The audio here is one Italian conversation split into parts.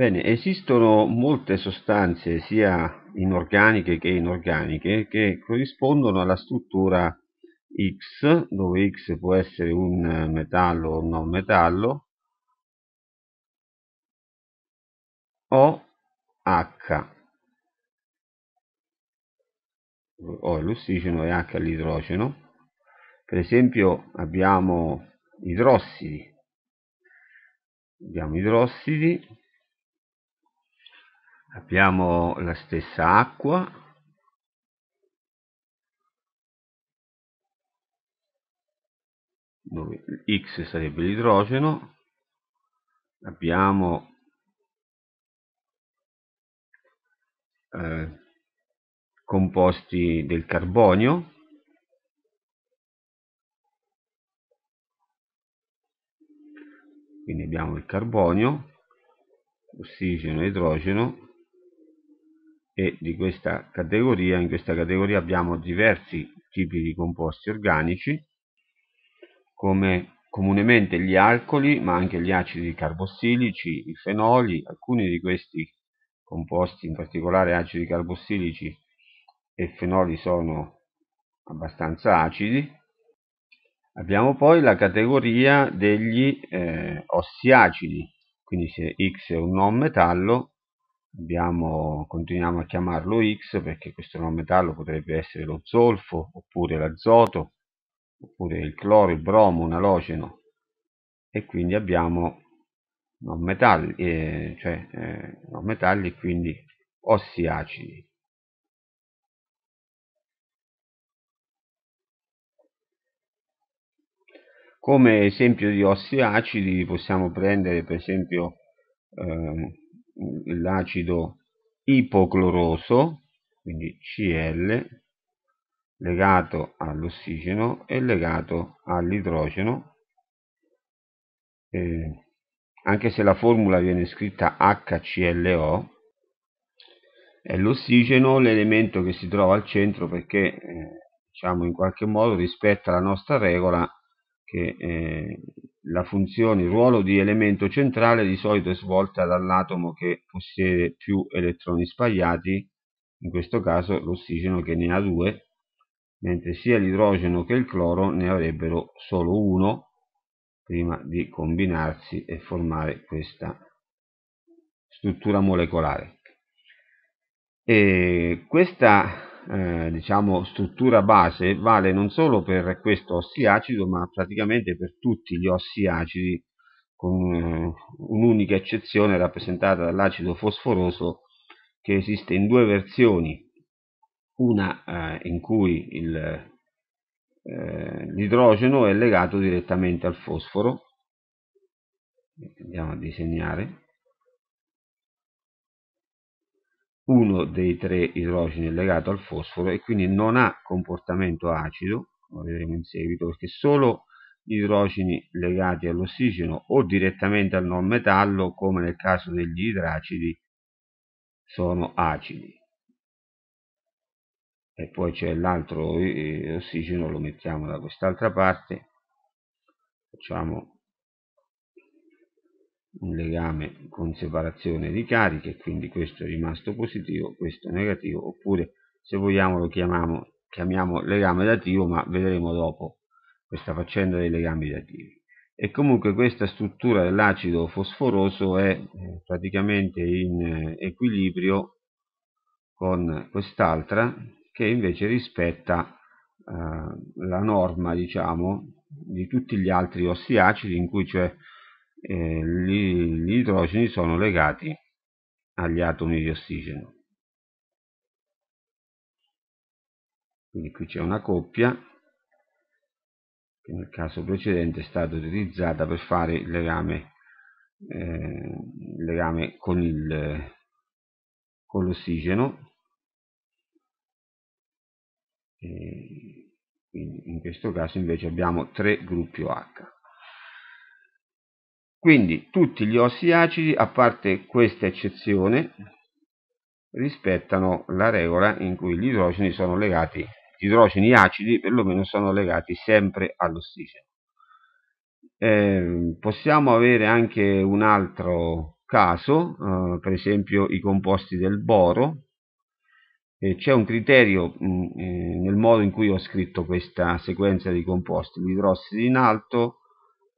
Bene, esistono molte sostanze, sia inorganiche che inorganiche, che corrispondono alla struttura X, dove X può essere un metallo o non metallo, o H, o l'ossigeno e H è l'idrogeno. Per esempio abbiamo idrossidi, abbiamo idrossidi abbiamo la stessa acqua dove x sarebbe l'idrogeno abbiamo eh, composti del carbonio quindi abbiamo il carbonio ossigeno e idrogeno e di questa categoria. In questa categoria abbiamo diversi tipi di composti organici come comunemente gli alcoli ma anche gli acidi carbossilici, i fenoli, alcuni di questi composti, in particolare acidi carbossilici e fenoli sono abbastanza acidi. Abbiamo poi la categoria degli eh, ossiacidi, quindi se X è un non metallo Abbiamo, continuiamo a chiamarlo X perché questo non metallo potrebbe essere lo zolfo, oppure l'azoto, oppure il cloro, il bromo, un alogeno. E quindi abbiamo non metalli, eh, cioè eh, non metalli e quindi ossi acidi. Come esempio di ossi acidi possiamo prendere per esempio eh, l'acido ipocloroso, quindi Cl, legato all'ossigeno e legato all'idrogeno, eh, anche se la formula viene scritta HClO, è l'ossigeno l'elemento che si trova al centro perché eh, diciamo in qualche modo rispetta la nostra regola che eh, la funzione, il ruolo di elemento centrale di solito è svolta dall'atomo che possiede più elettroni spagliati, in questo caso l'ossigeno che ne ha due, mentre sia l'idrogeno che il cloro ne avrebbero solo uno prima di combinarsi e formare questa struttura molecolare. E questa eh, diciamo, struttura base vale non solo per questo ossiacido, ma praticamente per tutti gli ossi acidi, con eh, un'unica eccezione rappresentata dall'acido fosforoso che esiste in due versioni, una eh, in cui il, eh, l'idrogeno è legato direttamente al fosforo, andiamo a disegnare, uno dei tre idrogeni è legato al fosforo e quindi non ha comportamento acido, lo vedremo in seguito, perché solo gli idrogeni legati all'ossigeno o direttamente al non metallo, come nel caso degli idracidi, sono acidi. E poi c'è l'altro eh, ossigeno, lo mettiamo da quest'altra parte, facciamo un legame con separazione di cariche, quindi questo è rimasto positivo, questo è negativo, oppure se vogliamo lo chiamiamo, chiamiamo legame dativo, ma vedremo dopo questa faccenda dei legami dativi. E comunque questa struttura dell'acido fosforoso è eh, praticamente in eh, equilibrio con quest'altra che invece rispetta eh, la norma diciamo di tutti gli altri ossi acidi in cui c'è cioè eh, gli, gli idrogeni sono legati agli atomi di ossigeno. Quindi qui c'è una coppia che nel caso precedente è stata utilizzata per fare il legame, eh, legame con, l'ossigeno. quindi in questo caso invece abbiamo tre gruppi OH. Quindi tutti gli ossi acidi, a parte questa eccezione, rispettano la regola in cui gli idrogeni sono legati, gli idrogeni acidi perlomeno sono legati sempre all'ossigeno. Eh, possiamo avere anche un altro caso, eh, per esempio i composti del boro, eh, c'è un criterio mh, mm, eh, nel modo in cui ho scritto questa sequenza di composti, l'idrossido in alto,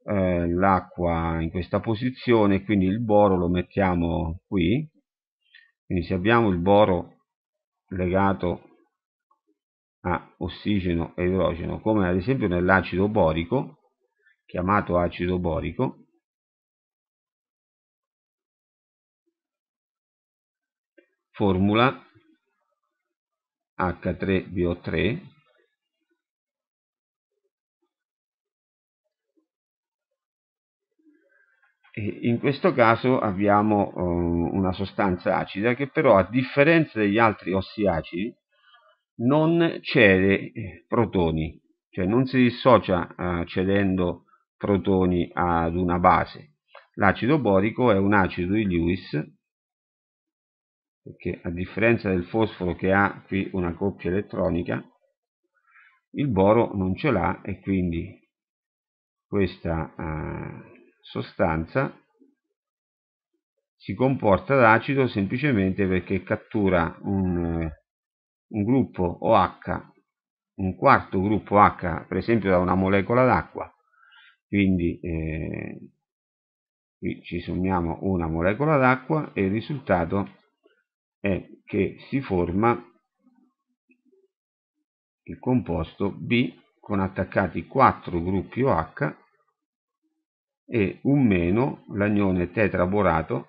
eh, l'acqua in questa posizione quindi il boro lo mettiamo qui quindi se abbiamo il boro legato a ossigeno e idrogeno come ad esempio nell'acido borico chiamato acido borico formula H3BO3 in questo caso abbiamo eh, una sostanza acida che però a differenza degli altri ossi acidi non cede eh, protoni, cioè non si dissocia eh, cedendo protoni ad una base. L'acido borico è un acido di Lewis perché a differenza del fosforo che ha qui una coppia elettronica il boro non ce l'ha e quindi questa eh, sostanza si comporta da acido semplicemente perché cattura un, eh, un gruppo OH, un quarto gruppo H, per esempio da una molecola d'acqua, quindi eh, qui ci sommiamo una molecola d'acqua e il risultato è che si forma il composto B con attaccati 4 gruppi OH e un meno l'anione tetraborato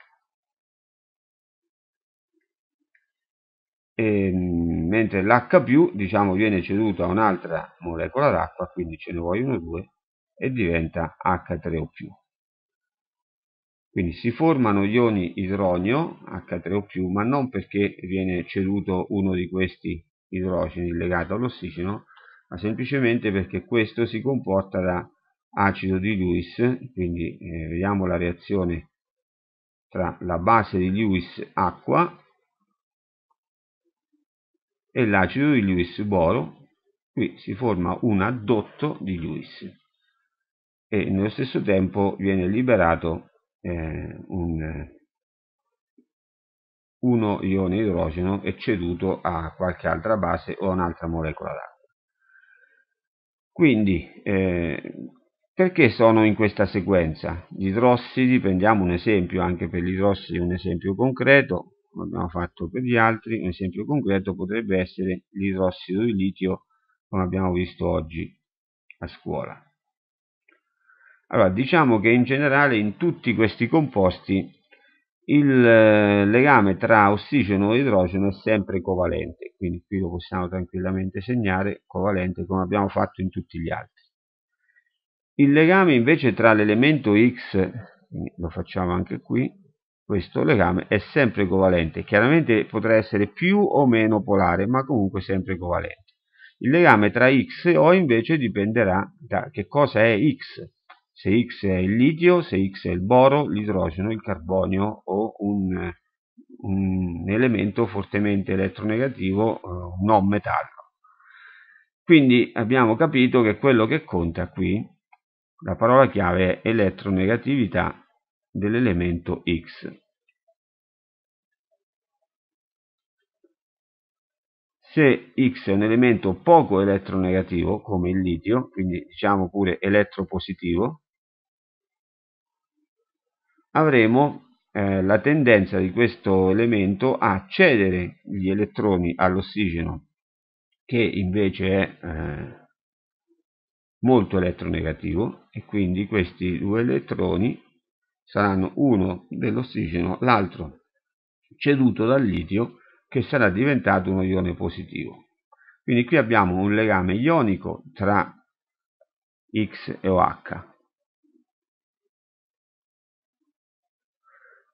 e, mm, mentre l'H diciamo viene ceduto a un'altra molecola d'acqua quindi ce ne vogliono due e diventa H3O+. Quindi si formano ioni idronio H3O+, ma non perché viene ceduto uno di questi idrogeni legato all'ossigeno, ma semplicemente perché questo si comporta da acido di Lewis, quindi eh, vediamo la reazione tra la base di Lewis acqua e l'acido di Lewis boro, qui si forma un addotto di Lewis e nello stesso tempo viene liberato eh, un, uno ione idrogeno e ceduto a qualche altra base o a un'altra molecola d'acqua. Quindi eh, perché sono in questa sequenza? Gli idrossidi, prendiamo un esempio anche per gli idrossidi, un esempio concreto, come abbiamo fatto per gli altri, un esempio concreto potrebbe essere l'idrossido di litio, come abbiamo visto oggi a scuola. Allora, diciamo che in generale in tutti questi composti il eh, legame tra ossigeno e idrogeno è sempre covalente, quindi qui lo possiamo tranquillamente segnare covalente come abbiamo fatto in tutti gli altri. Il legame invece tra l'elemento x, lo facciamo anche qui, questo legame è sempre covalente. Chiaramente potrà essere più o meno polare, ma comunque sempre covalente. Il legame tra x e O invece dipenderà da che cosa è x. Se x è il litio, se x è il boro, l'idrogeno, il carbonio o un, un elemento fortemente elettronegativo eh, non metallo. Quindi abbiamo capito che quello che conta qui la parola chiave è elettronegatività dell'elemento X. Se X è un elemento poco elettronegativo, come il litio, quindi diciamo pure elettropositivo, avremo eh, la tendenza di questo elemento a cedere gli elettroni all'ossigeno, che invece è... Eh, molto elettronegativo e quindi questi due elettroni saranno uno dell'ossigeno, l'altro ceduto dal litio che sarà diventato uno ione positivo. Quindi qui abbiamo un legame ionico tra X e OH.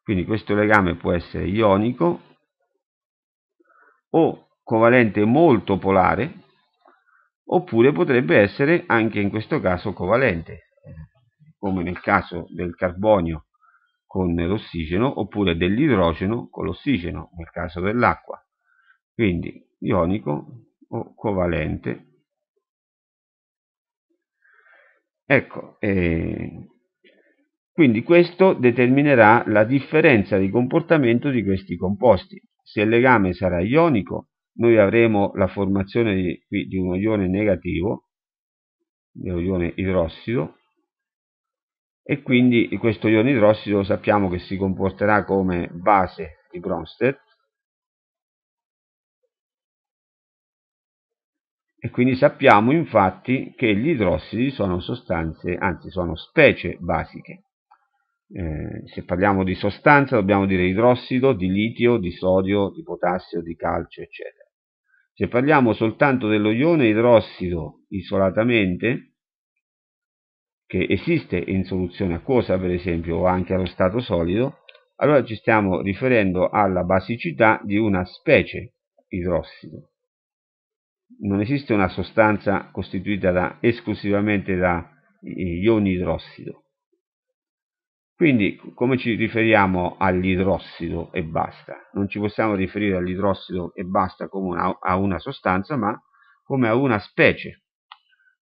Quindi questo legame può essere ionico o covalente molto polare, oppure potrebbe essere anche in questo caso covalente, come nel caso del carbonio con l'ossigeno, oppure dell'idrogeno con l'ossigeno, nel caso dell'acqua. Quindi ionico o covalente. Ecco, eh, quindi questo determinerà la differenza di comportamento di questi composti. Se il legame sarà ionico, noi avremo la formazione di, qui, di un ione negativo, di un ione idrossido, e quindi questo ione idrossido sappiamo che si comporterà come base di Bromstead e quindi sappiamo infatti che gli idrossidi sono sostanze, anzi sono specie basiche. Eh, se parliamo di sostanza dobbiamo dire idrossido, di litio, di sodio, di potassio, di calcio, eccetera. Se parliamo soltanto dello ione idrossido isolatamente, che esiste in soluzione acquosa per esempio o anche allo stato solido, allora ci stiamo riferendo alla basicità di una specie idrossido. Non esiste una sostanza costituita da, esclusivamente da eh, ioni idrossido. Quindi come ci riferiamo all'idrossido e basta? Non ci possiamo riferire all'idrossido e basta come una, a una sostanza, ma come a una specie,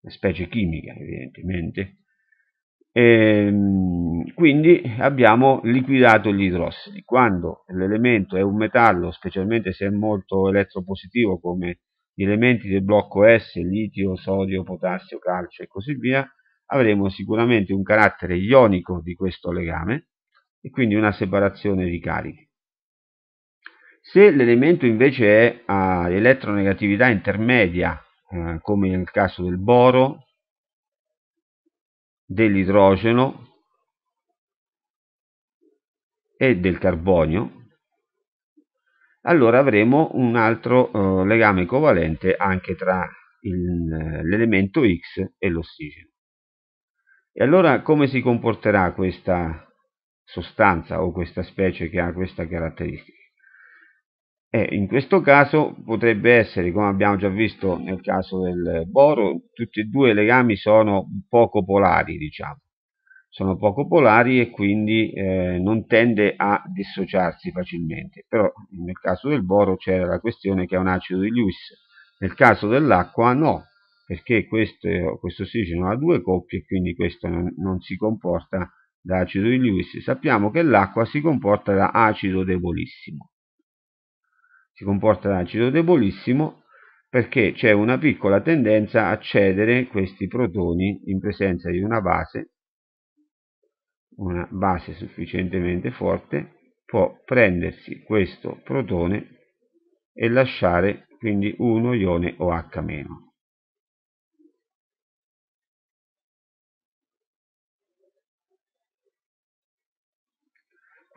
una specie chimica evidentemente. E, ehm, quindi abbiamo liquidato gli idrossidi. Quando l'elemento è un metallo, specialmente se è molto elettropositivo come gli elementi del blocco S, litio, sodio, potassio, calcio e così via, avremo sicuramente un carattere ionico di questo legame e quindi una separazione di carichi. Se l'elemento invece è a elettronegatività intermedia, eh, come nel caso del boro, dell'idrogeno e del carbonio, allora avremo un altro eh, legame covalente anche tra l'elemento X e l'ossigeno. E allora come si comporterà questa sostanza o questa specie che ha questa caratteristica? E eh, in questo caso potrebbe essere, come abbiamo già visto nel caso del boro, tutti e due i legami sono poco polari, diciamo. Sono poco polari e quindi eh, non tende a dissociarsi facilmente. Però nel caso del boro c'era la questione che è un acido di Lewis, nel caso dell'acqua no, perché questo, questo ossigeno ha due coppie e quindi questo non, non si comporta da acido di Lewis. Sappiamo che l'acqua si comporta da acido debolissimo. Si comporta da acido debolissimo perché c'è una piccola tendenza a cedere questi protoni in presenza di una base, una base sufficientemente forte, può prendersi questo protone e lasciare quindi uno ione OH-.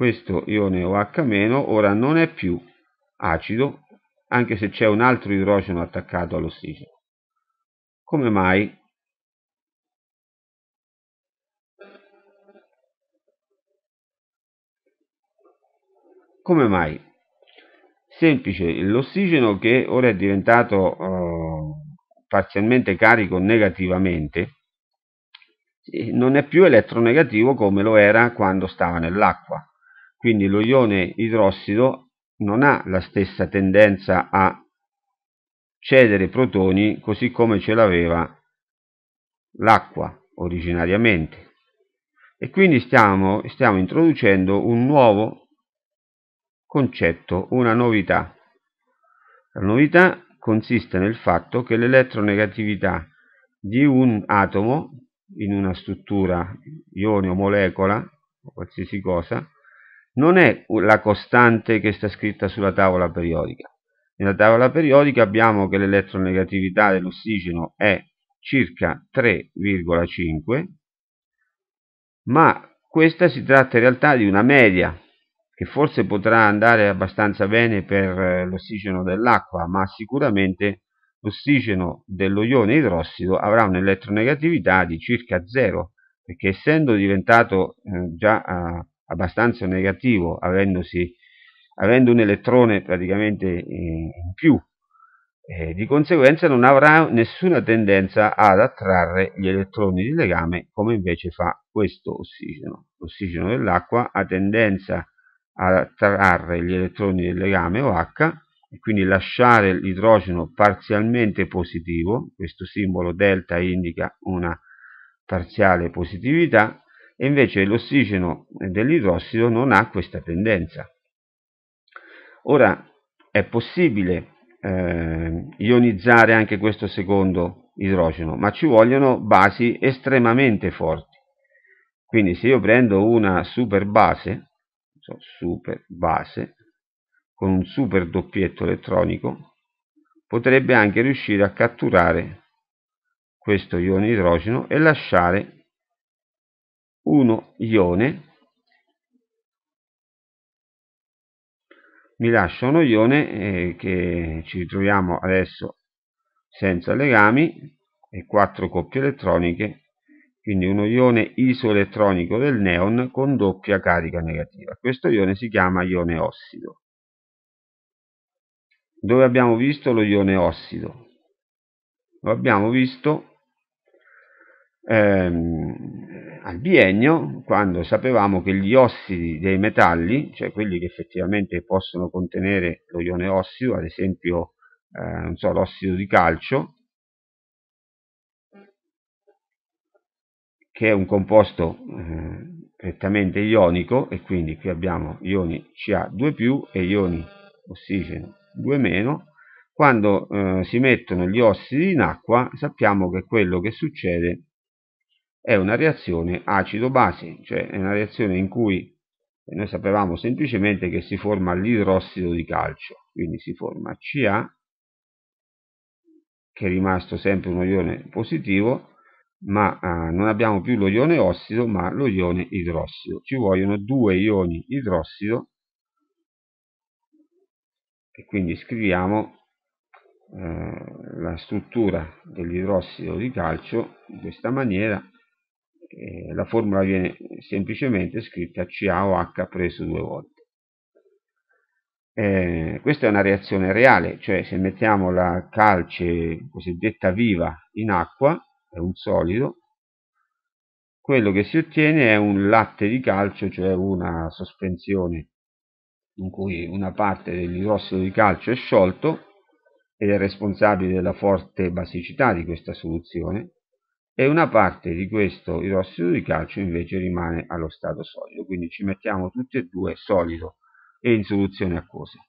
Questo ione OH- ora non è più acido, anche se c'è un altro idrogeno attaccato all'ossigeno. Come mai? Come mai? Semplice, l'ossigeno che ora è diventato eh, parzialmente carico negativamente eh, non è più elettronegativo come lo era quando stava nell'acqua quindi lo ione idrossido non ha la stessa tendenza a cedere protoni così come ce l'aveva l'acqua originariamente. E quindi stiamo, stiamo introducendo un nuovo concetto, una novità. La novità consiste nel fatto che l'elettronegatività di un atomo in una struttura, ione o molecola, o qualsiasi cosa, non è la costante che sta scritta sulla tavola periodica. Nella tavola periodica abbiamo che l'elettronegatività dell'ossigeno è circa 3,5, ma questa si tratta in realtà di una media, che forse potrà andare abbastanza bene per eh, l'ossigeno dell'acqua, ma sicuramente l'ossigeno dello ione idrossido avrà un'elettronegatività di circa 0, perché essendo diventato eh, già eh, abbastanza negativo, avendosi, avendo un elettrone praticamente in più, eh, di conseguenza non avrà nessuna tendenza ad attrarre gli elettroni di legame come invece fa questo ossigeno. L'ossigeno dell'acqua ha tendenza ad attrarre gli elettroni del legame OH e quindi lasciare l'idrogeno parzialmente positivo, questo simbolo delta indica una parziale positività, e invece l'ossigeno dell'idrossido non ha questa tendenza. Ora è possibile eh, ionizzare anche questo secondo idrogeno, ma ci vogliono basi estremamente forti. Quindi se io prendo una super base, super base, con un super doppietto elettronico, potrebbe anche riuscire a catturare questo ione idrogeno e lasciare 1 ione mi lascia uno ione eh, che ci ritroviamo adesso senza legami e quattro coppie elettroniche quindi uno ione isoelettronico del neon con doppia carica negativa questo ione si chiama ione ossido dove abbiamo visto lo ione ossido? lo abbiamo visto ehm, al biennio, quando sapevamo che gli ossidi dei metalli, cioè quelli che effettivamente possono contenere lo ione ossido, ad esempio eh, so, l'ossido di calcio, che è un composto eh, prettamente ionico e quindi qui abbiamo ioni Ca2+, e ioni ossigeno 2-, quando eh, si mettono gli ossidi in acqua sappiamo che quello che succede è una reazione acido-base, cioè è una reazione in cui noi sapevamo semplicemente che si forma l'idrossido di calcio, quindi si forma Ca, che è rimasto sempre un ione positivo, ma eh, non abbiamo più lo ione ossido, ma lo ione idrossido. Ci vogliono due ioni idrossido, e quindi scriviamo eh, la struttura dell'idrossido di calcio in questa maniera la formula viene semplicemente scritta CaOH preso due volte. Eh, questa è una reazione reale, cioè se mettiamo la calce cosiddetta viva in acqua, è un solido, quello che si ottiene è un latte di calcio, cioè una sospensione in cui una parte dell'idrossido di calcio è sciolto ed è responsabile della forte basicità di questa soluzione, e una parte di questo idrossido di calcio invece rimane allo stato solido, quindi ci mettiamo tutti e due solido e in soluzione acquosa.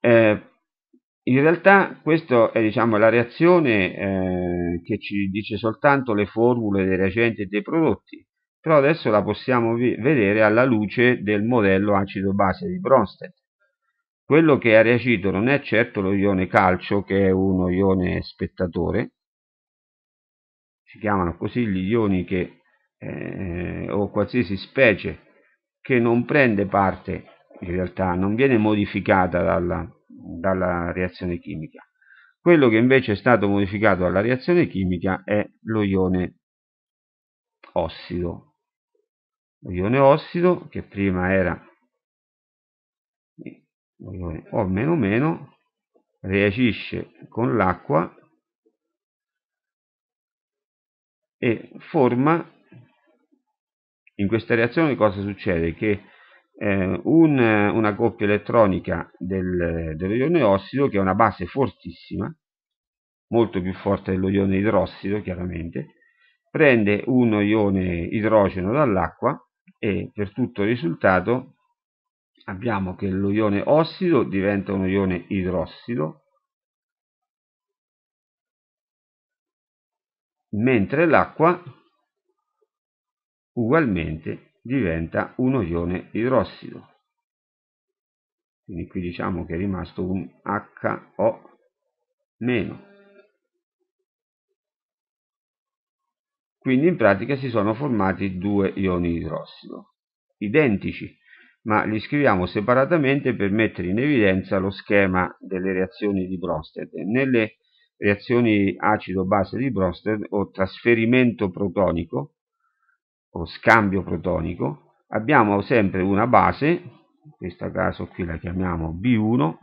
Eh, in realtà questa è diciamo, la reazione eh, che ci dice soltanto le formule dei reagenti e dei prodotti, però adesso la possiamo vedere alla luce del modello acido-base di Bronsted. Quello che ha reagito non è certo lo ione calcio, che è uno ione spettatore, si chiamano così gli ioni che, eh, o qualsiasi specie che non prende parte, in realtà non viene modificata dalla, dalla reazione chimica. Quello che invece è stato modificato dalla reazione chimica è lo ione ossido. Lo ione ossido, che prima era O meno meno, reagisce con l'acqua e forma in questa reazione cosa succede? Che eh, un, una coppia elettronica del, dello ione ossido, che è una base fortissima, molto più forte dello ione idrossido chiaramente, prende uno ione idrogeno dall'acqua e per tutto il risultato abbiamo che lo ione ossido diventa uno ione idrossido mentre l'acqua ugualmente diventa uno ione idrossido. Quindi qui diciamo che è rimasto un HO-. Quindi in pratica si sono formati due ioni idrossido, identici, ma li scriviamo separatamente per mettere in evidenza lo schema delle reazioni di Bronsted. Nelle reazioni acido-base di Bronsted o trasferimento protonico o scambio protonico, abbiamo sempre una base, in questo caso qui la chiamiamo B1,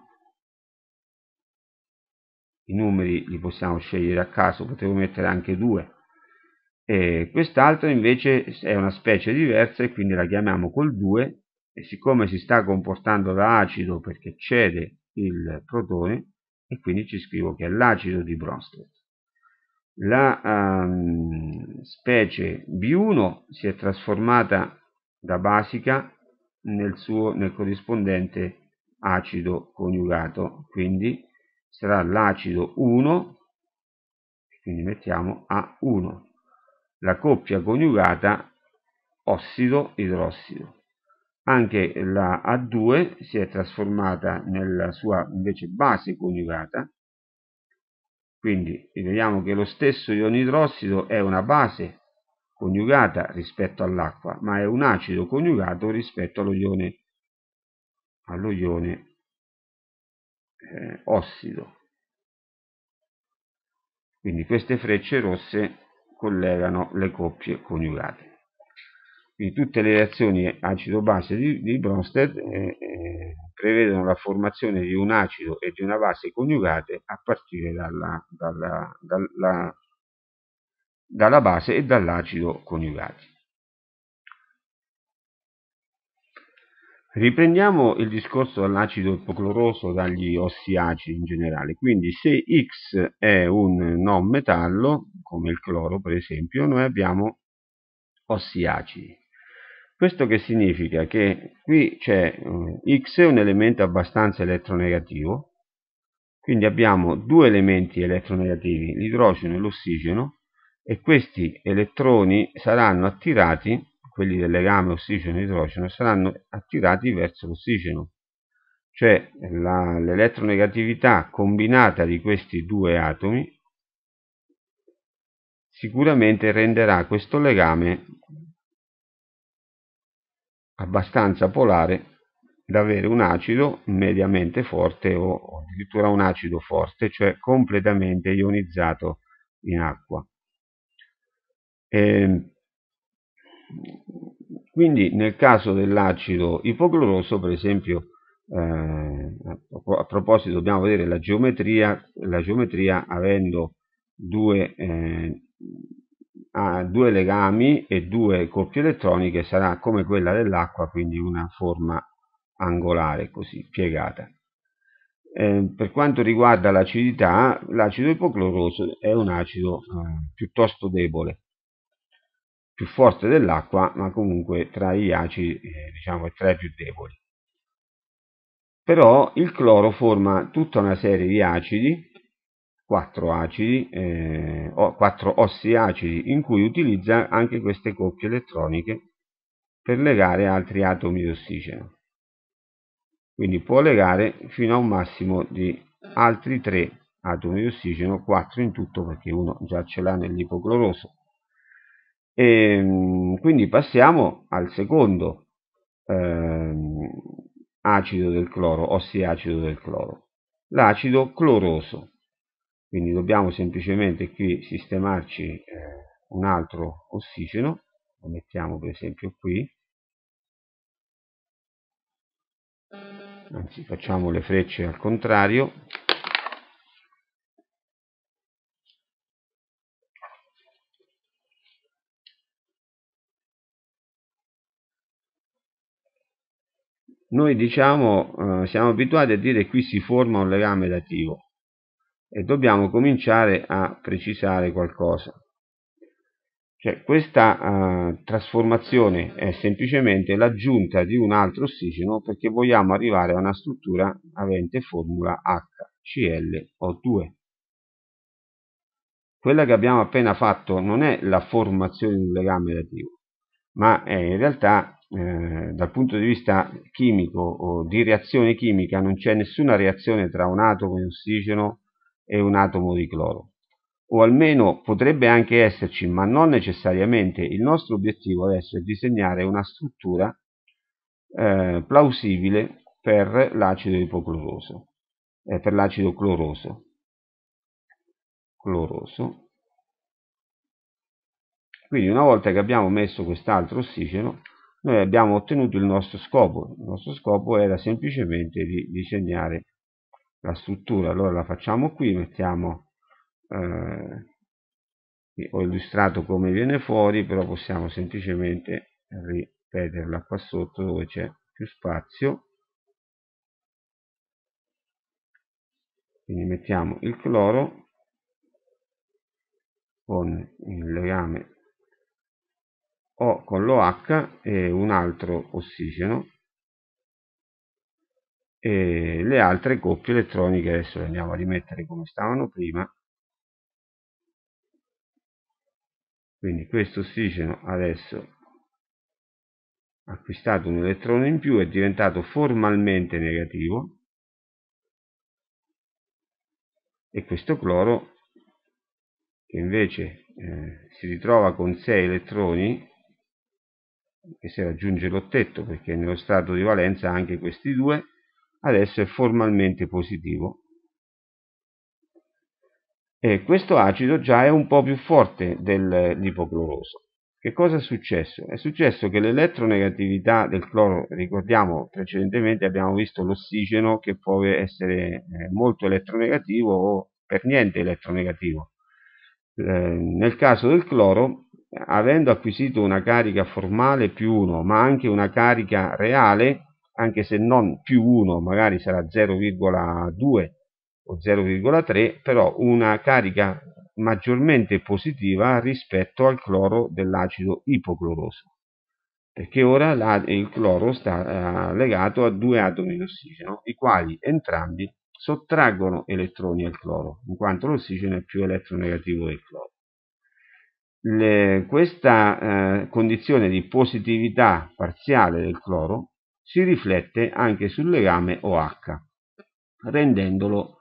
i numeri li possiamo scegliere a caso, potevo mettere anche 2, e quest'altra invece è una specie diversa e quindi la chiamiamo col 2 e siccome si sta comportando da acido perché cede il protone e quindi ci scrivo che è l'acido di Bronsted. La um, specie B1 si è trasformata da basica nel, suo, nel corrispondente acido coniugato, quindi sarà l'acido 1, quindi mettiamo A1. La coppia coniugata ossido-idrossido. Anche la A2 si è trasformata nella sua invece base coniugata, quindi vediamo che lo stesso ionidrossido è una base coniugata rispetto all'acqua, ma è un acido coniugato rispetto allo ione, allo ione eh, ossido. Quindi queste frecce rosse collegano le coppie coniugate di tutte le reazioni acido-base di, di Bronsted eh, eh, prevedono la formazione di un acido e di una base coniugate a partire dalla, dalla, dalla, dalla base e dall'acido coniugati. Riprendiamo il discorso dall'acido ipocloroso dagli ossi acidi in generale, quindi se X è un non metallo, come il cloro per esempio, noi abbiamo ossi acidi. Questo che significa che qui c'è eh, X è un elemento abbastanza elettronegativo, quindi abbiamo due elementi elettronegativi, l'idrogeno e l'ossigeno, e questi elettroni saranno attirati, quelli del legame ossigeno-idrogeno, saranno attirati verso l'ossigeno. Cioè l'elettronegatività combinata di questi due atomi sicuramente renderà questo legame abbastanza polare da avere un acido mediamente forte o addirittura un acido forte, cioè completamente ionizzato in acqua. E ehm, quindi nel caso dell'acido ipocloroso, per esempio, eh, a proposito dobbiamo vedere la geometria, la geometria avendo due eh, ha due legami e due coppie elettroniche sarà come quella dell'acqua, quindi una forma angolare così piegata. Eh, per quanto riguarda l'acidità, l'acido ipocloroso è un acido eh, piuttosto debole, più forte dell'acqua, ma comunque tra gli acidi eh, diciamo, è tra i più deboli. Però il cloro forma tutta una serie di acidi 4 acidi, eh, 4 ossi acidi in cui utilizza anche queste coppie elettroniche per legare altri atomi di ossigeno. Quindi può legare fino a un massimo di altri 3 atomi di ossigeno, 4 in tutto perché uno già ce l'ha nell'ipocloroso. E, ehm, quindi passiamo al secondo eh, acido del cloro, ossiacido del cloro, l'acido cloroso quindi dobbiamo semplicemente qui sistemarci eh, un altro ossigeno lo mettiamo per esempio qui anzi facciamo le frecce al contrario noi diciamo eh, siamo abituati a dire qui si forma un legame dativo e dobbiamo cominciare a precisare qualcosa. Cioè, questa uh, trasformazione è semplicemente l'aggiunta di un altro ossigeno perché vogliamo arrivare a una struttura avente formula HClO2. Quella che abbiamo appena fatto non è la formazione di un legame relativo, ma è in realtà eh, dal punto di vista chimico o di reazione chimica non c'è nessuna reazione tra un atomo di ossigeno e un atomo di cloro. O almeno potrebbe anche esserci, ma non necessariamente. Il nostro obiettivo adesso è disegnare una struttura eh, plausibile per l'acido ipocloroso, eh, per l'acido cloroso. cloroso. Quindi una volta che abbiamo messo quest'altro ossigeno, noi abbiamo ottenuto il nostro scopo. Il nostro scopo era semplicemente di disegnare la struttura allora la facciamo qui mettiamo eh, ho illustrato come viene fuori però possiamo semplicemente ripeterla qua sotto dove c'è più spazio quindi mettiamo il cloro con il legame o con l'OH e un altro ossigeno e le altre coppie elettroniche adesso le andiamo a rimettere come stavano prima quindi questo ossigeno adesso ha acquistato un elettrone in più è diventato formalmente negativo e questo cloro che invece eh, si ritrova con 6 elettroni che se raggiunge l'ottetto perché nello stato di valenza anche questi due adesso è formalmente positivo. E questo acido già è un po' più forte dell'ipocloroso. Che cosa è successo? È successo che l'elettronegatività del cloro, ricordiamo precedentemente abbiamo visto l'ossigeno che può essere eh, molto elettronegativo o per niente elettronegativo. Eh, nel caso del cloro, avendo acquisito una carica formale più 1, ma anche una carica reale, anche se non più 1, magari sarà 0,2 o 0,3, però una carica maggiormente positiva rispetto al cloro dell'acido ipocloroso, perché ora la, il cloro sta eh, legato a due atomi di ossigeno, i quali entrambi sottraggono elettroni al cloro, in quanto l'ossigeno è più elettronegativo del cloro. Le, questa eh, condizione di positività parziale del cloro si riflette anche sul legame OH, rendendolo,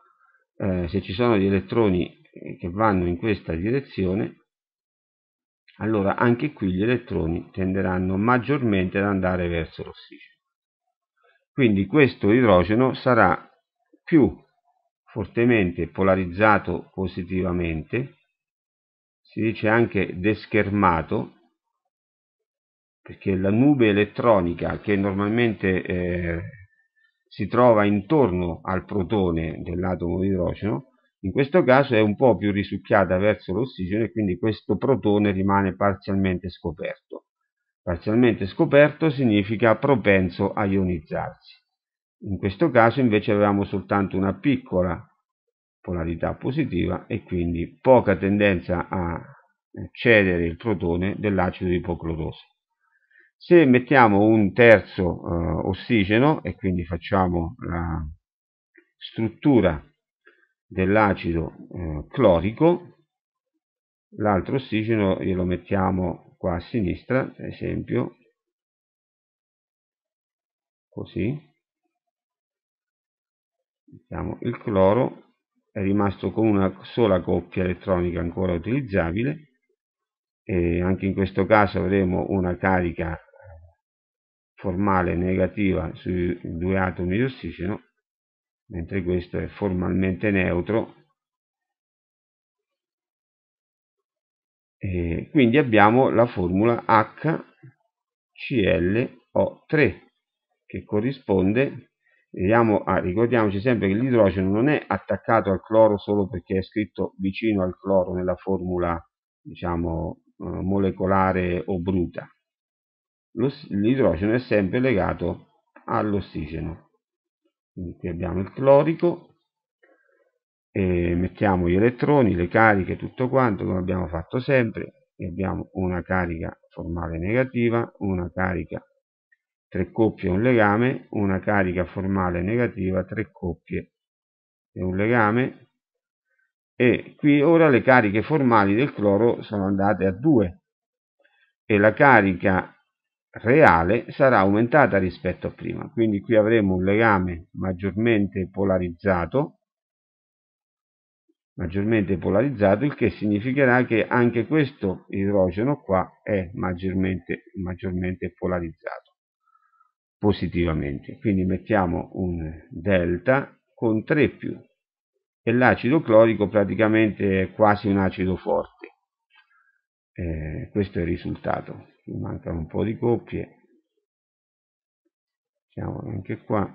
eh, se ci sono gli elettroni eh, che vanno in questa direzione, allora anche qui gli elettroni tenderanno maggiormente ad andare verso l'ossigeno. Quindi questo idrogeno sarà più fortemente polarizzato positivamente, si dice anche deschermato, perché la nube elettronica che normalmente eh, si trova intorno al protone dell'atomo di idrogeno, in questo caso è un po' più risucchiata verso l'ossigeno e quindi questo protone rimane parzialmente scoperto. Parzialmente scoperto significa propenso a ionizzarsi. In questo caso invece avevamo soltanto una piccola polarità positiva e quindi poca tendenza a eh, cedere il protone dell'acido ipocloroso. Se mettiamo un terzo eh, ossigeno e quindi facciamo la struttura dell'acido eh, clorico, l'altro ossigeno glielo mettiamo qua a sinistra, per esempio, così, mettiamo il cloro, è rimasto con una sola coppia elettronica ancora utilizzabile, e anche in questo caso avremo una carica formale negativa sui due atomi di ossigeno, mentre questo è formalmente neutro. E quindi abbiamo la formula HClO3 che corrisponde, vediamo, ah, ricordiamoci sempre che l'idrogeno non è attaccato al cloro solo perché è scritto vicino al cloro nella formula diciamo, eh, molecolare o bruta, l'idrogeno è sempre legato all'ossigeno. qui abbiamo il clorico, mettiamo gli elettroni, le cariche, tutto quanto come abbiamo fatto sempre, e abbiamo una carica formale negativa, una carica tre coppie e un legame, una carica formale negativa, tre coppie e un legame, e qui ora le cariche formali del cloro sono andate a 2 e la carica reale sarà aumentata rispetto a prima quindi qui avremo un legame maggiormente polarizzato maggiormente polarizzato il che significherà che anche questo idrogeno qua è maggiormente, maggiormente polarizzato positivamente quindi mettiamo un delta con 3 più e l'acido clorico praticamente è quasi un acido forte eh, questo è il risultato mi mancano un po' di coppie siamo anche qua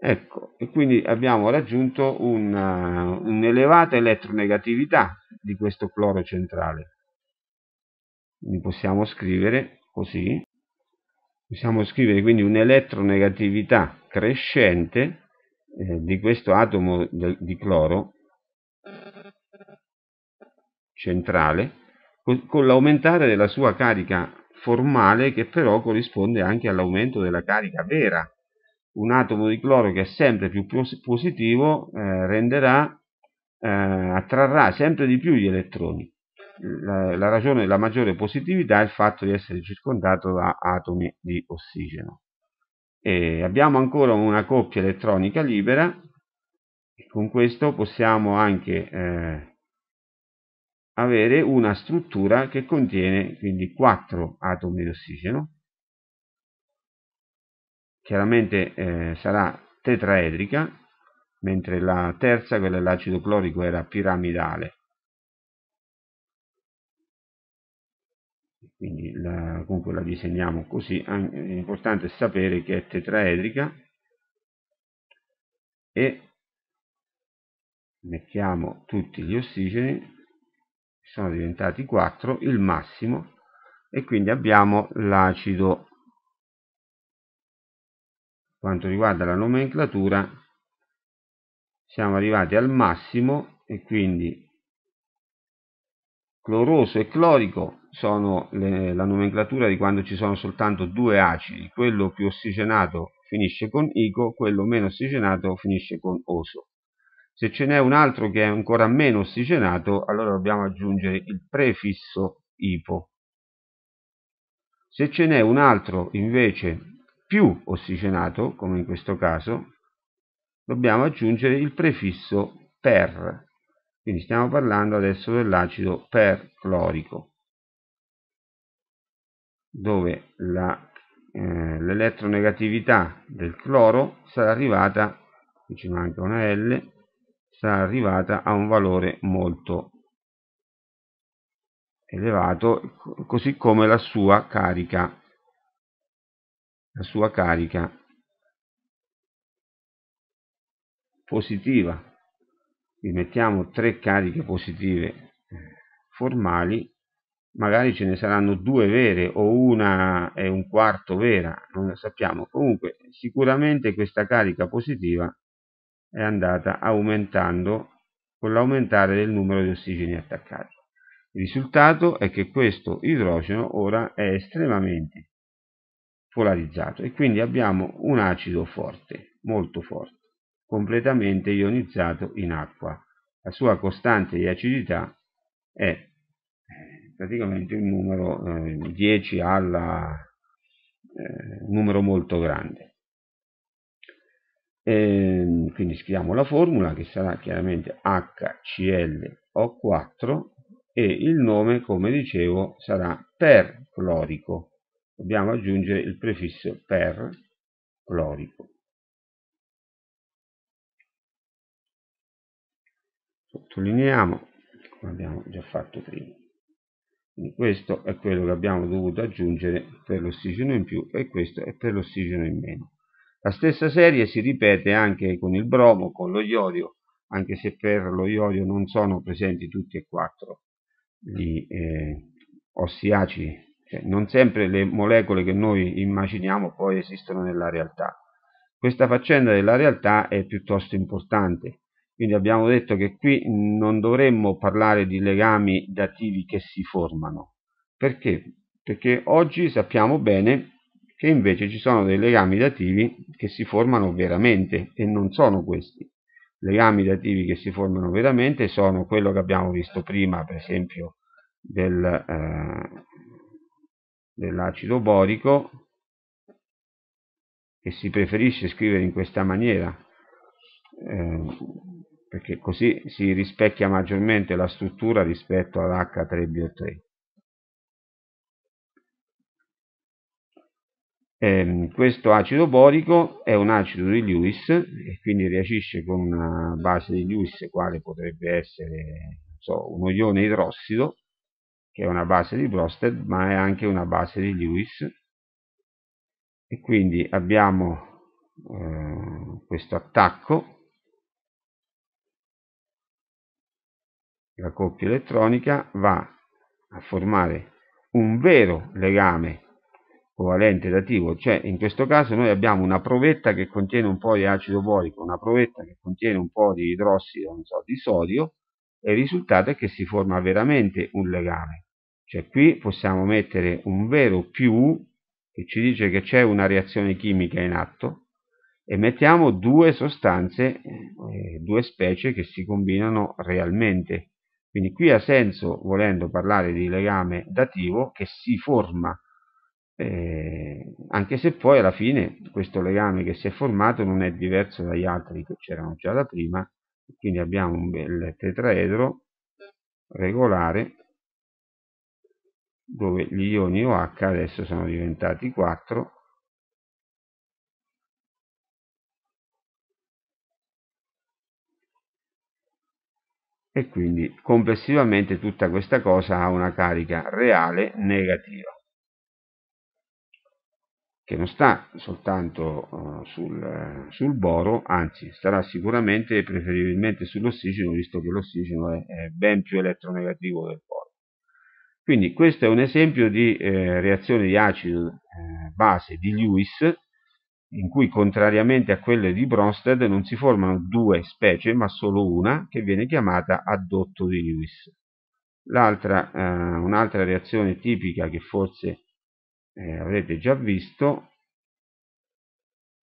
ecco e quindi abbiamo raggiunto una, eh, un'elevata elettronegatività di questo cloro centrale quindi possiamo scrivere così possiamo scrivere quindi un'elettronegatività crescente eh, di questo atomo di cloro centrale con l'aumentare della sua carica formale che però corrisponde anche all'aumento della carica vera. Un atomo di cloro che è sempre più positivo eh, renderà, eh, attrarrà sempre di più gli elettroni. La, la ragione della maggiore positività è il fatto di essere circondato da atomi di ossigeno. E abbiamo ancora una coppia elettronica libera e con questo possiamo anche eh, avere una struttura che contiene quindi 4 atomi di ossigeno, chiaramente eh, sarà tetraedrica, mentre la terza, quella dell'acido clorico, era piramidale. Quindi la, comunque la disegniamo così, è importante sapere che è tetraedrica e mettiamo tutti gli ossigeni sono diventati 4 il massimo e quindi abbiamo l'acido quanto riguarda la nomenclatura siamo arrivati al massimo e quindi cloroso e clorico sono le, la nomenclatura di quando ci sono soltanto due acidi quello più ossigenato finisce con ico quello meno ossigenato finisce con oso se ce n'è un altro che è ancora meno ossigenato, allora dobbiamo aggiungere il prefisso ipo. Se ce n'è un altro invece più ossigenato, come in questo caso, dobbiamo aggiungere il prefisso per. Quindi stiamo parlando adesso dell'acido perclorico, dove eh, l'elettronegatività eh, del cloro sarà arrivata, qui ci manca una L, sarà arrivata a un valore molto elevato, così come la sua carica. La sua carica positiva. Quindi mettiamo tre cariche positive eh, formali, magari ce ne saranno due vere o una è un quarto vera, non lo sappiamo. Comunque sicuramente questa carica positiva è andata aumentando con l'aumentare del numero di ossigeni attaccati. Il risultato è che questo idrogeno ora è estremamente polarizzato e quindi abbiamo un acido forte, molto forte, completamente ionizzato in acqua. La sua costante di acidità è eh, praticamente un numero eh, 10 alla eh, numero molto grande. E ehm, quindi scriviamo la formula che sarà chiaramente HClO4 e il nome come dicevo sarà perclorico dobbiamo aggiungere il prefisso perclorico sottolineiamo come abbiamo già fatto prima quindi questo è quello che abbiamo dovuto aggiungere per l'ossigeno in più e questo è per l'ossigeno in meno la stessa serie si ripete anche con il bromo, con lo iodio, anche se per lo iodio non sono presenti tutti e quattro gli eh, ossiaci. Cioè, non sempre le molecole che noi immaginiamo poi esistono nella realtà. Questa faccenda della realtà è piuttosto importante, quindi abbiamo detto che qui non dovremmo parlare di legami dativi che si formano. Perché? Perché oggi sappiamo bene che invece ci sono dei legami dativi che si formano veramente e non sono questi. Legami dativi che si formano veramente sono quello che abbiamo visto prima, per esempio, del, eh, dell'acido borico, che si preferisce scrivere in questa maniera, eh, perché così si rispecchia maggiormente la struttura rispetto all'H3BO3. Eh, questo acido borico è un acido di Lewis e quindi reagisce con una base di Lewis quale potrebbe essere so, uno ione idrossido che è una base di Brosted ma è anche una base di Lewis e quindi abbiamo eh, questo attacco la coppia elettronica va a formare un vero legame covalente dativo, cioè in questo caso noi abbiamo una provetta che contiene un po' di acido borico, una provetta che contiene un po' di idrossido, non so, di sodio, e il risultato è che si forma veramente un legame. Cioè qui possiamo mettere un vero più che ci dice che c'è una reazione chimica in atto e mettiamo due sostanze, eh, due specie che si combinano realmente. Quindi qui ha senso, volendo parlare di legame dativo, che si forma eh, anche se poi alla fine questo legame che si è formato non è diverso dagli altri che c'erano già da prima, quindi abbiamo un bel tetraedro regolare dove gli ioni OH adesso sono diventati 4 e quindi complessivamente tutta questa cosa ha una carica reale negativa che non sta soltanto eh, sul, eh, sul, boro, anzi starà sicuramente e preferibilmente sull'ossigeno, visto che l'ossigeno è, è ben più elettronegativo del boro. Quindi questo è un esempio di eh, reazione di acido-base eh, di Lewis, in cui contrariamente a quelle di Bronsted non si formano due specie, ma solo una, che viene chiamata addotto di Lewis. un'altra eh, un reazione tipica che forse eh, avrete già visto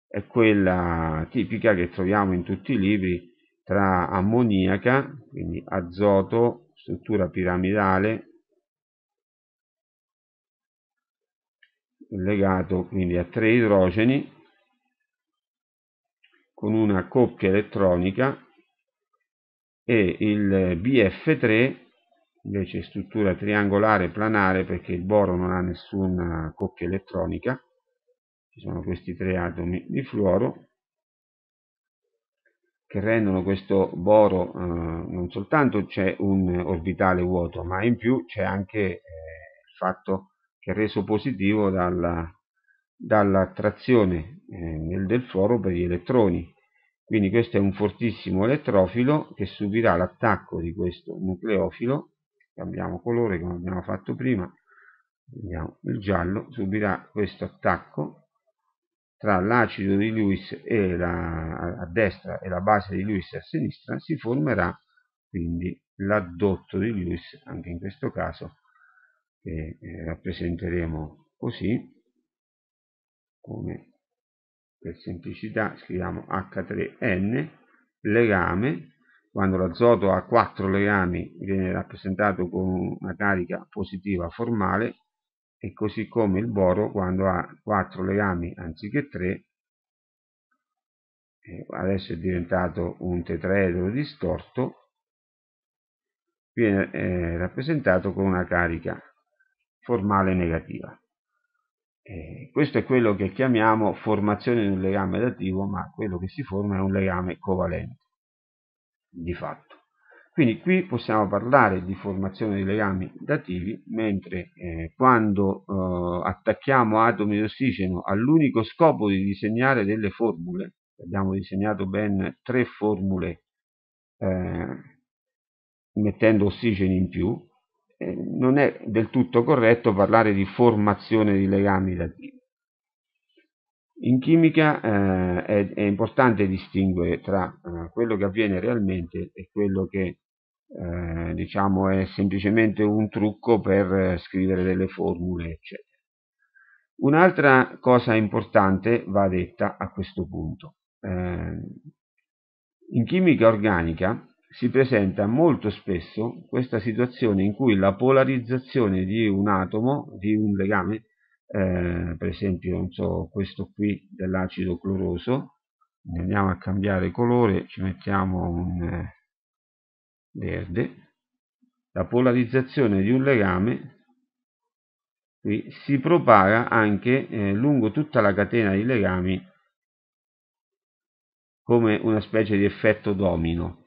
è quella tipica che troviamo in tutti i libri tra ammoniaca, quindi azoto, struttura piramidale, legato quindi a tre idrogeni con una coppia elettronica e il BF3 invece struttura triangolare planare perché il boro non ha nessuna coppia elettronica ci sono questi tre atomi di fluoro che rendono questo boro eh, non soltanto c'è un orbitale vuoto ma in più c'è anche eh, il fatto che è reso positivo dalla, dall'attrazione eh, del fluoro per gli elettroni quindi questo è un fortissimo elettrofilo che subirà l'attacco di questo nucleofilo cambiamo colore come abbiamo fatto prima prendiamo il giallo subirà questo attacco tra l'acido di Lewis e la, a destra e la base di Lewis a sinistra si formerà quindi l'addotto di Lewis anche in questo caso che eh, rappresenteremo così come per semplicità scriviamo H3N legame quando l'azoto ha quattro legami viene rappresentato con una carica positiva formale e così come il boro quando ha quattro legami anziché tre adesso è diventato un tetraedro distorto viene eh, rappresentato con una carica formale negativa. Eh, questo è quello che chiamiamo formazione di un legame dativo, ma quello che si forma è un legame covalente di fatto. Quindi qui possiamo parlare di formazione di legami dativi, mentre eh, quando eh, attacchiamo atomi di ossigeno all'unico scopo di disegnare delle formule, abbiamo disegnato ben tre formule eh, mettendo ossigeno in più, eh, non è del tutto corretto parlare di formazione di legami dativi. In chimica eh, è, è importante distinguere tra quello che avviene realmente e quello che eh, diciamo è semplicemente un trucco per eh, scrivere delle formule eccetera. Un'altra cosa importante va detta a questo punto. Eh, in chimica organica si presenta molto spesso questa situazione in cui la polarizzazione di un atomo, di un legame, eh, per esempio non so, questo qui dell'acido cloroso, andiamo a cambiare colore ci mettiamo un eh, verde la polarizzazione di un legame qui, si propaga anche eh, lungo tutta la catena di legami come una specie di effetto domino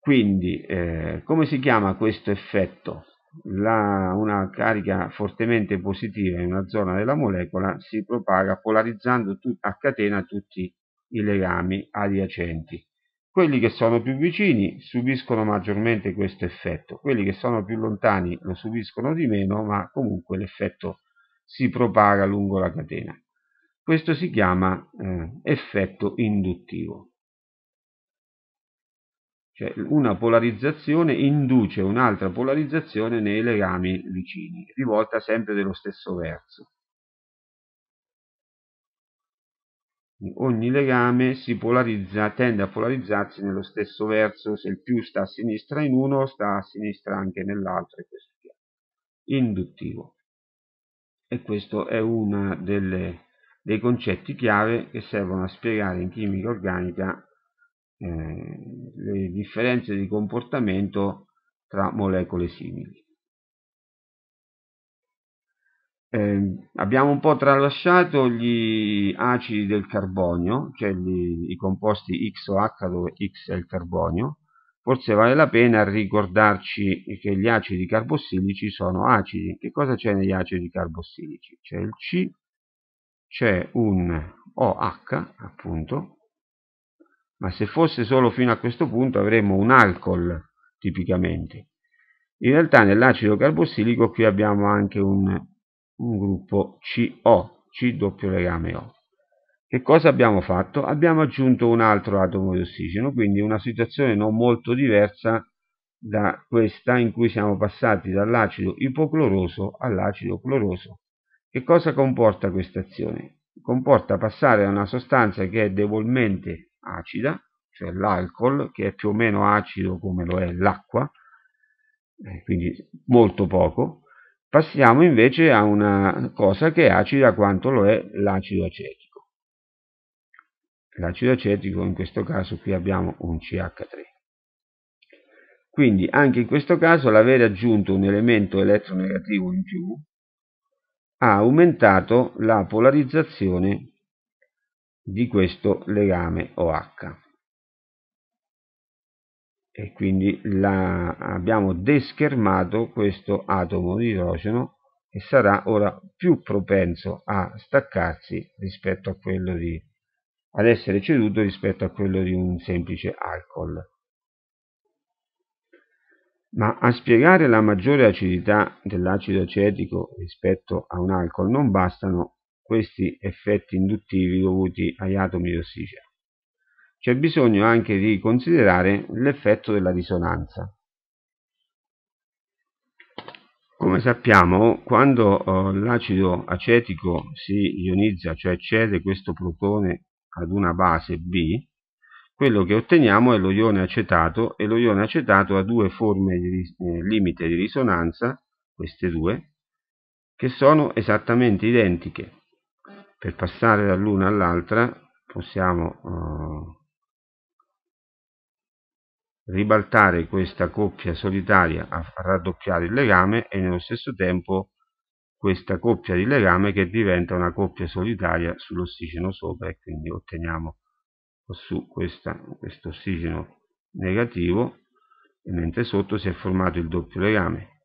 quindi eh, come si chiama questo effetto la, una carica fortemente positiva in una zona della molecola si propaga polarizzando tut, a catena tutti i legami adiacenti. Quelli che sono più vicini subiscono maggiormente questo effetto, quelli che sono più lontani lo subiscono di meno, ma comunque l'effetto si propaga lungo la catena. Questo si chiama eh, effetto induttivo. Cioè una polarizzazione induce un'altra polarizzazione nei legami vicini, rivolta sempre dello stesso verso. Ogni legame si polarizza, tende a polarizzarsi nello stesso verso, se il più sta a sinistra in uno, sta a sinistra anche nell'altro e così via. Induttivo. E questo è uno dei concetti chiave che servono a spiegare in chimica organica eh, le differenze di comportamento tra molecole simili. Eh, abbiamo un po' tralasciato gli acidi del carbonio, cioè gli, i composti XOH dove X è il carbonio, forse vale la pena ricordarci che gli acidi carbossilici sono acidi. Che cosa c'è negli acidi carbossilici? C'è il C, c'è un OH appunto, ma se fosse solo fino a questo punto avremmo un alcol tipicamente. In realtà nell'acido carbossilico qui abbiamo anche un, un gruppo CO, C doppio legame O. Che cosa abbiamo fatto? Abbiamo aggiunto un altro atomo di ossigeno, quindi una situazione non molto diversa da questa in cui siamo passati dall'acido ipocloroso all'acido cloroso. Che cosa comporta questa azione? Comporta passare da una sostanza che è debolmente acida, cioè l'alcol, che è più o meno acido come lo è l'acqua, eh, quindi molto poco. Passiamo invece a una cosa che è acida quanto lo è l'acido acetico. L'acido acetico in questo caso qui abbiamo un CH3. Quindi anche in questo caso l'avere aggiunto un elemento elettronegativo in più ha aumentato la polarizzazione di questo legame OH. E quindi la, abbiamo deschermato questo atomo di idrogeno e sarà ora più propenso a staccarsi rispetto a quello di ad essere ceduto rispetto a quello di un semplice alcol. Ma a spiegare la maggiore acidità dell'acido acetico rispetto a un alcol non bastano questi effetti induttivi dovuti agli atomi di ossigeno. C'è bisogno anche di considerare l'effetto della risonanza. Come sappiamo, quando eh, l'acido acetico si ionizza, cioè cede questo protone ad una base B, quello che otteniamo è lo ione acetato e lo ione acetato ha due forme di eh, limite di risonanza, queste due, che sono esattamente identiche per passare dall'una all'altra possiamo eh, ribaltare questa coppia solitaria a raddoppiare il legame e nello stesso tempo questa coppia di legame che diventa una coppia solitaria sull'ossigeno sopra e quindi otteniamo su questo ossigeno negativo mentre sotto si è formato il doppio legame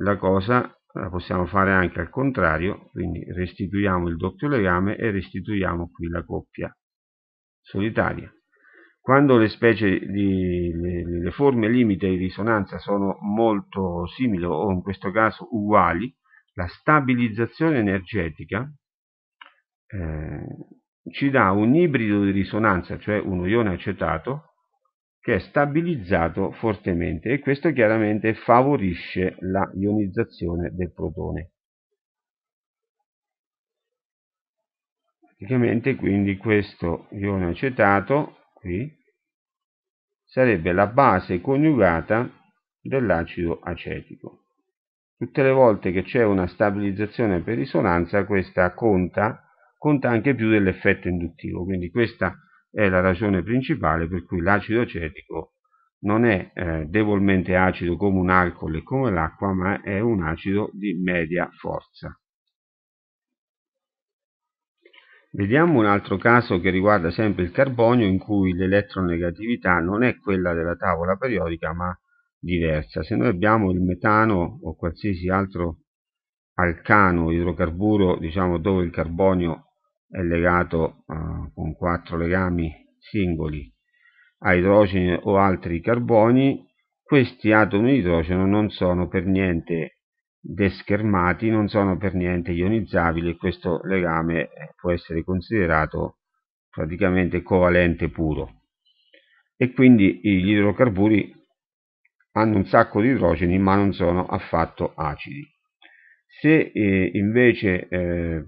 la cosa la possiamo fare anche al contrario quindi restituiamo il doppio legame e restituiamo qui la coppia solitaria quando le specie di le, le forme limite di risonanza sono molto simili o in questo caso uguali la stabilizzazione energetica eh, ci dà un ibrido di risonanza cioè un ione acetato che è stabilizzato fortemente e questo chiaramente favorisce la ionizzazione del protone. Praticamente quindi questo ione acetato qui sarebbe la base coniugata dell'acido acetico. Tutte le volte che c'è una stabilizzazione per risonanza questa conta, conta anche più dell'effetto induttivo, quindi questa è la ragione principale per cui l'acido acetico non è eh, debolmente acido come un alcol e come l'acqua, ma è un acido di media forza. Vediamo un altro caso che riguarda sempre il carbonio in cui l'elettronegatività non è quella della tavola periodica ma diversa. Se noi abbiamo il metano o qualsiasi altro alcano idrocarburo diciamo, dove il carbonio è legato eh, con quattro legami singoli a idrogeni o altri carboni, questi atomi di idrogeno non sono per niente deschermati, non sono per niente ionizzabili e questo legame può essere considerato praticamente covalente puro. E quindi gli idrocarburi hanno un sacco di idrogeni ma non sono affatto acidi. Se eh, invece eh,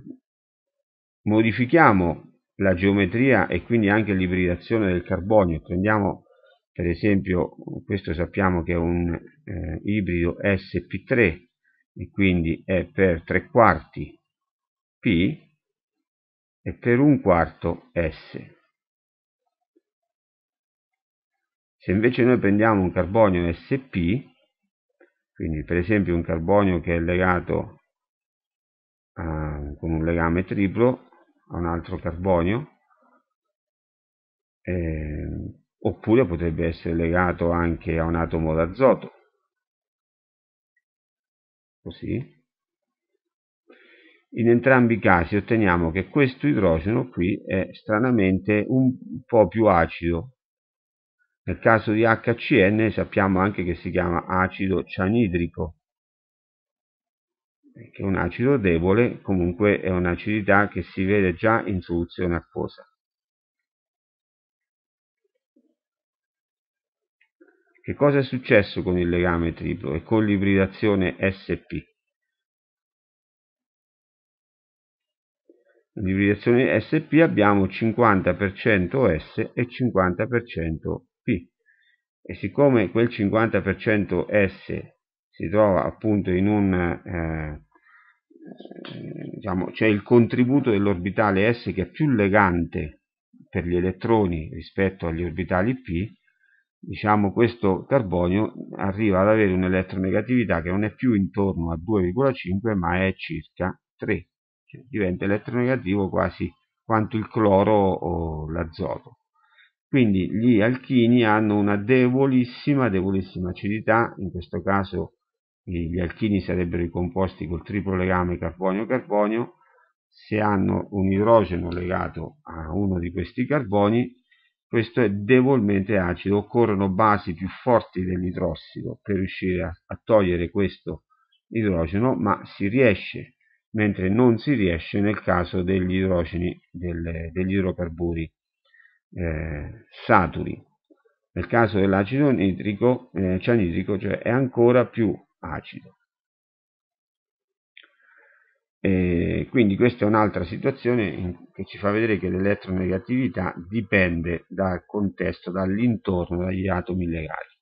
modifichiamo la geometria e quindi anche l'ibridazione del carbonio, prendiamo per esempio questo sappiamo che è un eh, ibrido SP3 e quindi è per 3 quarti P e per un quarto S. Se invece noi prendiamo un carbonio SP, quindi per esempio un carbonio che è legato a, con un legame triplo, a un altro carbonio eh, oppure potrebbe essere legato anche a un atomo d'azoto così in entrambi i casi otteniamo che questo idrogeno qui è stranamente un po' più acido nel caso di HCN sappiamo anche che si chiama acido cianidrico che è un acido debole, comunque è un'acidità che si vede già in soluzione acquosa. Che cosa è successo con il legame triplo e con l'ibridazione SP? Nell'ibridazione SP abbiamo 50% S e 50% P e siccome quel 50% S si trova appunto in un eh, eh, diciamo, c'è il contributo dell'orbitale S che è più legante per gli elettroni rispetto agli orbitali P, diciamo questo carbonio arriva ad avere un'elettronegatività che non è più intorno a 2,5 ma è circa 3, cioè diventa elettronegativo quasi quanto il cloro o l'azoto. Quindi gli alchini hanno una debolissima, debolissima acidità, in questo caso gli alchini sarebbero composti col triplo legame carbonio-carbonio, se hanno un idrogeno legato a uno di questi carboni, questo è debolmente acido, occorrono basi più forti dell'idrossido per riuscire a, a togliere questo idrogeno, ma si riesce, mentre non si riesce nel caso degli idrogeni, del, degli idrocarburi eh, saturi. Nel caso dell'acido nitrico, eh, cianidrico, cioè è ancora più acido. E quindi questa è un'altra situazione che ci fa vedere che l'elettronegatività dipende dal contesto, dall'intorno, dagli atomi legati.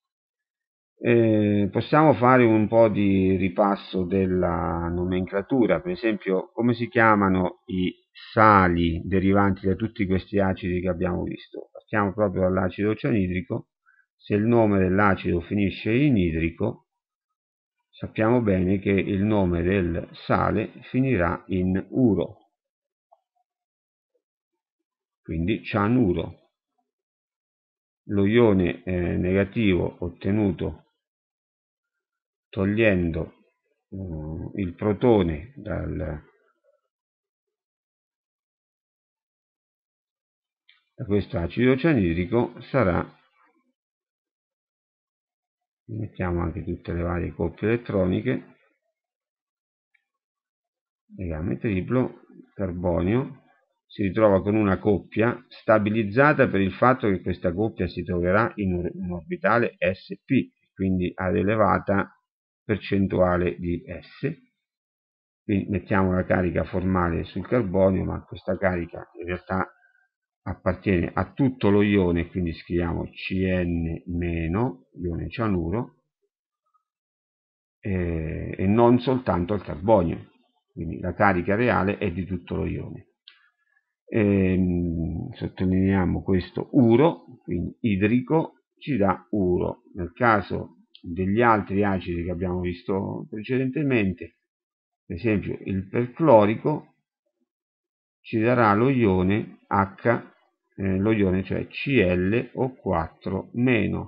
Eh, possiamo fare un po' di ripasso della nomenclatura, per esempio come si chiamano i sali derivanti da tutti questi acidi che abbiamo visto. Partiamo proprio dall'acido cianidrico, se il nome dell'acido finisce in idrico sappiamo bene che il nome del sale finirà in uro, quindi cianuro. Lo ione eh, negativo ottenuto togliendo eh, il protone dal, da questo acido cianidrico sarà mettiamo anche tutte le varie coppie elettroniche legame triplo carbonio si ritrova con una coppia stabilizzata per il fatto che questa coppia si troverà in un orbitale sp quindi ad elevata percentuale di s quindi mettiamo la carica formale sul carbonio ma questa carica in realtà appartiene a tutto lo ione, quindi scriviamo Cn-, ione cianuro, eh, e non soltanto al carbonio, quindi la carica reale è di tutto lo ione. E, ehm, sottolineiamo questo uro, quindi idrico ci dà uro. Nel caso degli altri acidi che abbiamo visto precedentemente, per esempio il perclorico, ci darà lo ione H eh, lo ione, cioè ClO4-,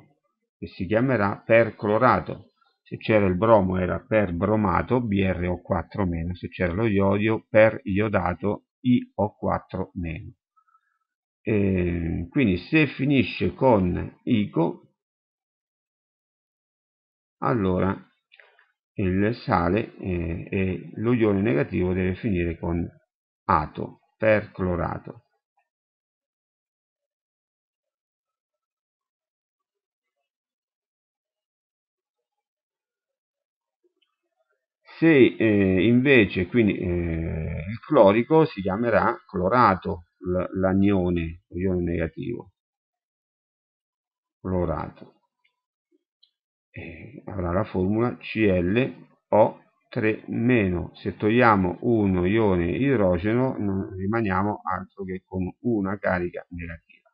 che si chiamerà perclorato. Se c'era il bromo era perbromato, BrO4-, se c'era lo iodio, periodato, IO4-. Eh, quindi se finisce con ICO, allora il sale eh, e lo ione negativo deve finire con ato, perclorato. Se eh, invece quindi eh, il clorico si chiamerà clorato l'anione, ione negativo, clorato. E avrà la formula ClO3-. Se togliamo uno ione idrogeno non rimaniamo altro che con una carica negativa.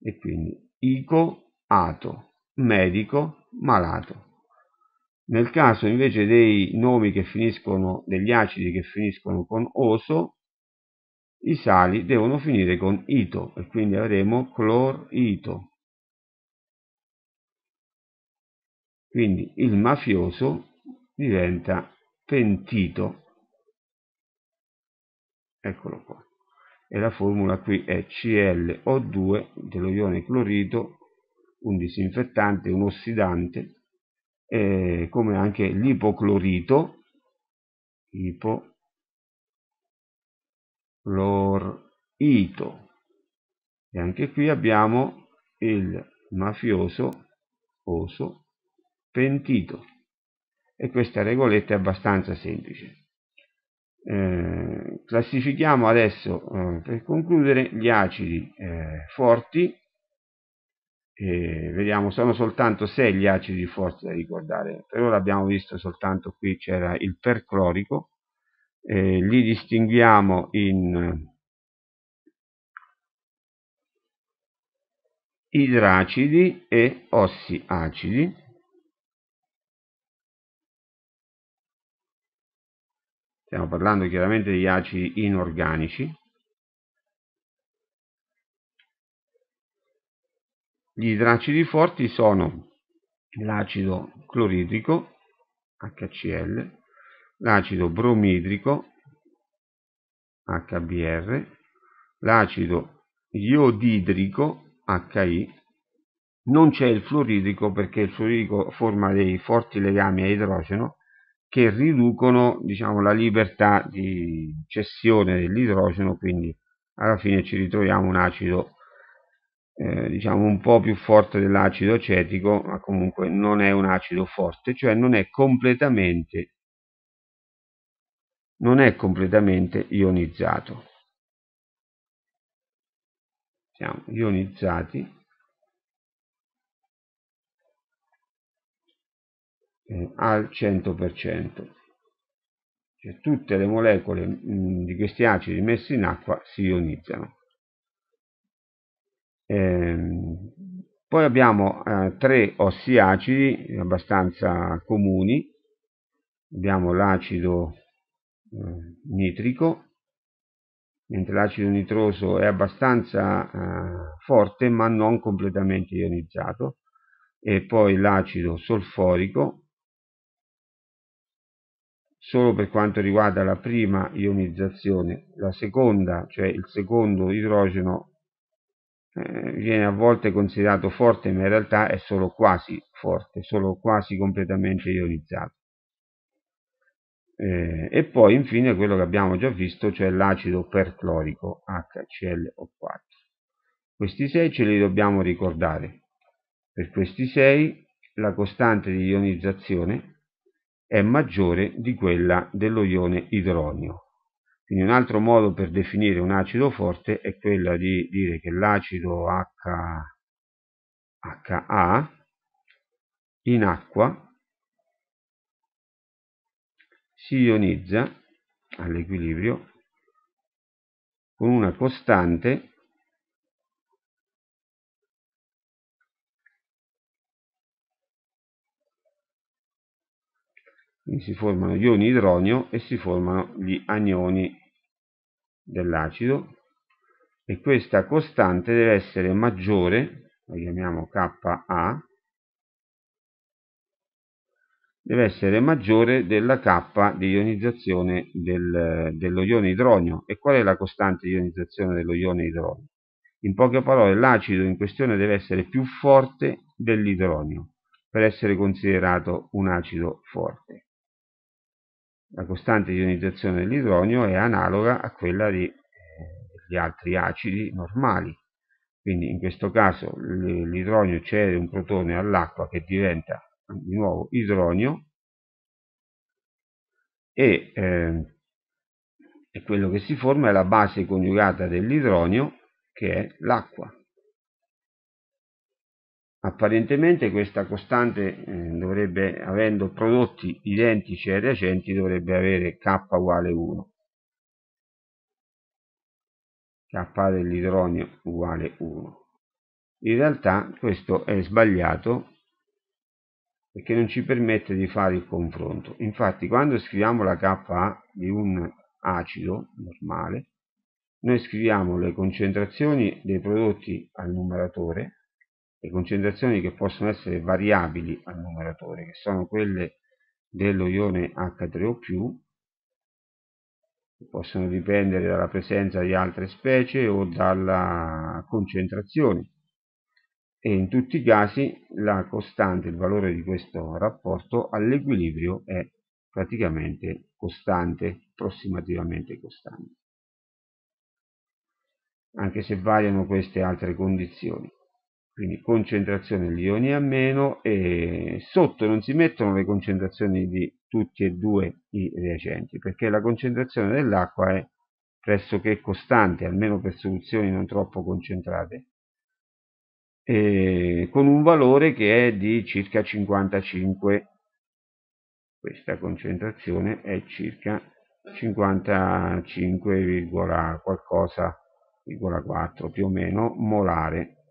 E quindi ico, ato, medico, malato. Nel caso invece dei nomi che finiscono, degli acidi che finiscono con oso, i sali devono finire con ito e quindi avremo clorito. Quindi il mafioso diventa pentito. Eccolo qua. E la formula qui è ClO2 dello ione clorito, un disinfettante, un ossidante eh, come anche l'ipoclorito, ipoclorito. E anche qui abbiamo il mafioso oso pentito. E questa regoletta è abbastanza semplice. Eh, classifichiamo adesso eh, per concludere gli acidi eh, forti eh, vediamo sono soltanto 6 gli acidi forti da ricordare per ora abbiamo visto soltanto qui c'era il perclorico eh, li distinguiamo in eh, idracidi e ossi acidi stiamo parlando chiaramente degli acidi inorganici Gli idracidi forti sono l'acido cloridrico, HCl, l'acido bromidrico, HBr, l'acido iodidrico, HI, non c'è il fluoridrico perché il fluoridrico forma dei forti legami a idrogeno che riducono diciamo, la libertà di cessione dell'idrogeno, quindi alla fine ci ritroviamo un acido eh, diciamo un po' più forte dell'acido acetico, ma comunque non è un acido forte, cioè non è completamente, non è completamente ionizzato. Siamo ionizzati. Eh, al 100%. Cioè, tutte le molecole mh, mm, di questi acidi messi in acqua si ionizzano. Ehm, poi abbiamo eh, tre ossi acidi abbastanza comuni, abbiamo l'acido eh, nitrico, mentre l'acido nitroso è abbastanza eh, forte ma non completamente ionizzato e poi l'acido solforico solo per quanto riguarda la prima ionizzazione la seconda cioè il secondo idrogeno eh, viene a volte considerato forte, ma in realtà è solo quasi forte, solo quasi completamente ionizzato. Eh, e poi infine quello che abbiamo già visto, cioè l'acido perclorico HClO4. Questi sei ce li dobbiamo ricordare. Per questi sei la costante di ionizzazione è maggiore di quella dello ione idronio, quindi un altro modo per definire un acido forte è quella di dire che l'acido HA in acqua si ionizza all'equilibrio con una costante Quindi si formano gli ioni idronio e si formano gli anioni dell'acido e questa costante deve essere maggiore, la chiamiamo Ka, deve essere maggiore della K di ionizzazione del, dello ione idronio. E qual è la costante di ionizzazione dello ione idronio? In poche parole, l'acido in questione deve essere più forte dell'idronio per essere considerato un acido forte. La costante di ionizzazione dell'idronio è analoga a quella di, eh, degli altri acidi normali. Quindi in questo caso l'idronio cede un protone all'acqua che diventa di nuovo idronio e, eh, e quello che si forma è la base coniugata dell'idronio che è l'acqua. Apparentemente questa costante eh, dovrebbe, avendo prodotti identici ai recenti, dovrebbe avere K uguale 1. K dell'idronio uguale 1. In realtà questo è sbagliato perché non ci permette di fare il confronto. Infatti quando scriviamo la Ka di un acido normale, noi scriviamo le concentrazioni dei prodotti al numeratore le concentrazioni che possono essere variabili al numeratore, che sono quelle dello ione H3O+, che possono dipendere dalla presenza di altre specie o dalla concentrazione. E in tutti i casi la costante, il valore di questo rapporto all'equilibrio è praticamente costante, approssimativamente costante, anche se variano queste altre condizioni quindi concentrazione di ioni a meno e sotto non si mettono le concentrazioni di tutti e due i reagenti perché la concentrazione dell'acqua è pressoché costante almeno per soluzioni non troppo concentrate e con un valore che è di circa 55 questa concentrazione è circa 55, qualcosa 4 più o meno molare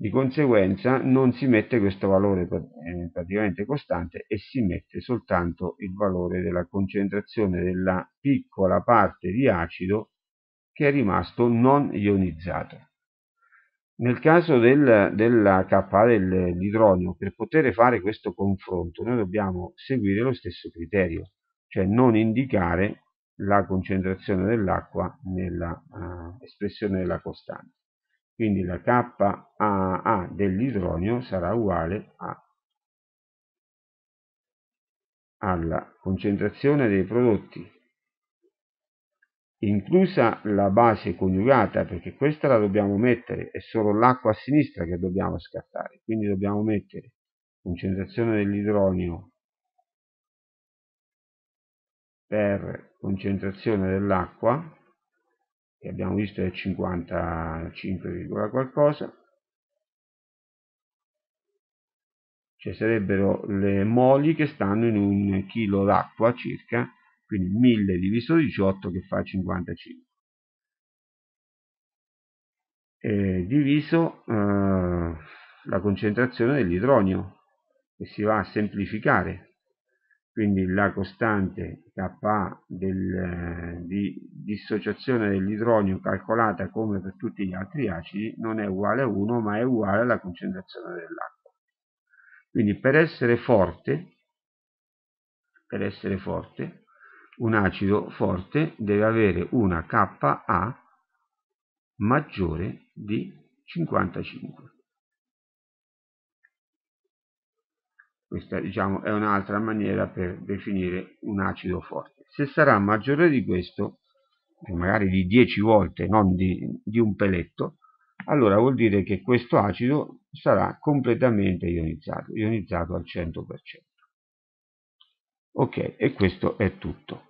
di conseguenza non si mette questo valore eh, praticamente costante e si mette soltanto il valore della concentrazione della piccola parte di acido che è rimasto non ionizzato. Nel caso del, della K dell'idronio, per poter fare questo confronto, noi dobbiamo seguire lo stesso criterio, cioè non indicare la concentrazione dell'acqua nell'espressione eh, della costante. Quindi la KAA dell'idronio sarà uguale a, alla concentrazione dei prodotti inclusa la base coniugata, perché questa la dobbiamo mettere, è solo l'acqua a sinistra che dobbiamo scartare, quindi dobbiamo mettere concentrazione dell'idronio per concentrazione dell'acqua che abbiamo visto è 55, qualcosa cioè sarebbero le moli che stanno in un chilo d'acqua circa quindi 1000 diviso 18 che fa 55 e diviso eh, la concentrazione dell'idronio che si va a semplificare quindi la costante Ka del, eh, di dissociazione dell'idronio calcolata come per tutti gli altri acidi non è uguale a 1 ma è uguale alla concentrazione dell'acqua. Quindi per essere forte, per essere forte, un acido forte deve avere una Ka maggiore di 55. Questa diciamo, è un'altra maniera per definire un acido forte. Se sarà maggiore di questo, magari di 10 volte, non di, di un peletto, allora vuol dire che questo acido sarà completamente ionizzato, ionizzato al 100%. Ok, e questo è tutto.